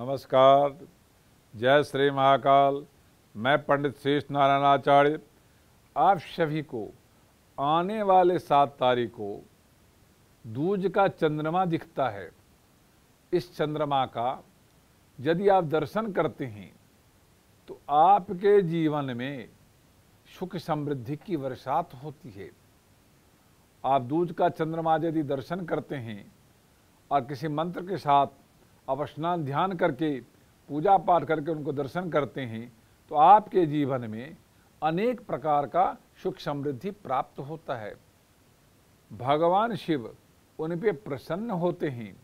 नमस्कार जय श्री महाकाल मैं पंडित शेष नारायण आचार्य आप सभी को आने वाले सात तारीख को दूज का चंद्रमा दिखता है इस चंद्रमा का यदि आप दर्शन करते हैं तो आपके जीवन में सुख समृद्धि की बरसात होती है आप दूज का चंद्रमा यदि दर्शन करते हैं और किसी मंत्र के साथ आप स्नान ध्यान करके पूजा पाठ करके उनको दर्शन करते हैं तो आपके जीवन में अनेक प्रकार का सुख समृद्धि प्राप्त होता है भगवान शिव उन पर प्रसन्न होते हैं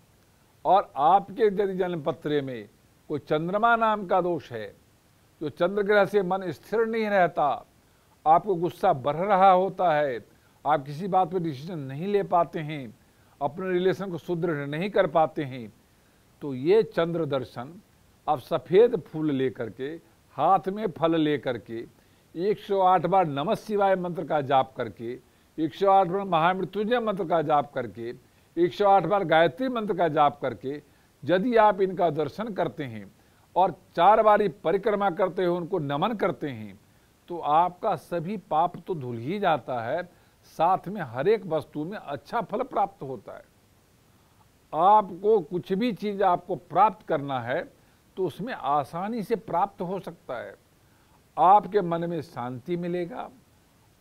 और आपके यदि जन्मपत्रे में कोई चंद्रमा नाम का दोष है जो चंद्र ग्रह से मन स्थिर नहीं रहता आपको गुस्सा बढ़ रहा होता है आप किसी बात पर डिसीजन नहीं ले पाते हैं अपने रिलेशन को सुदृढ़ नहीं कर पाते हैं तो ये चंद्र दर्शन अब सफ़ेद फूल लेकर के हाथ में फल लेकर के 108 बार नमः शिवाय मंत्र का जाप करके 108 बार महामृत्युंजय मंत्र का जाप करके 108 बार गायत्री मंत्र का जाप करके यदि आप इनका दर्शन करते हैं और चार बारी परिक्रमा करते हैं उनको नमन करते हैं तो आपका सभी पाप तो धुल ही जाता है साथ में हर एक वस्तु में अच्छा फल प्राप्त होता है आपको कुछ भी चीज़ आपको प्राप्त करना है तो उसमें आसानी से प्राप्त हो सकता है आपके मन में शांति मिलेगा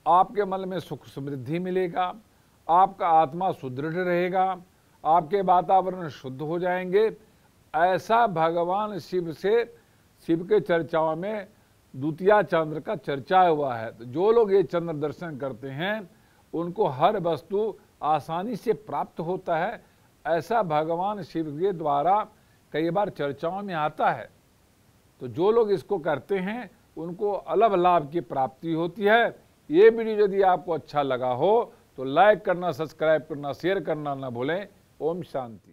आपके मन में सुख समृद्धि मिलेगा आपका आत्मा सुदृढ़ रहेगा आपके वातावरण शुद्ध हो जाएंगे ऐसा भगवान शिव से शिव के चर्चाओं में द्वितीय चंद्र का चर्चा हुआ है तो जो लोग ये चंद्र दर्शन करते हैं उनको हर वस्तु आसानी से प्राप्त होता है ऐसा भगवान शिव के द्वारा कई बार चर्चाओं में आता है तो जो लोग इसको करते हैं उनको अलग लाभ की प्राप्ति होती है ये वीडियो यदि आपको अच्छा लगा हो तो लाइक करना सब्सक्राइब करना शेयर करना ना भूलें ओम शांति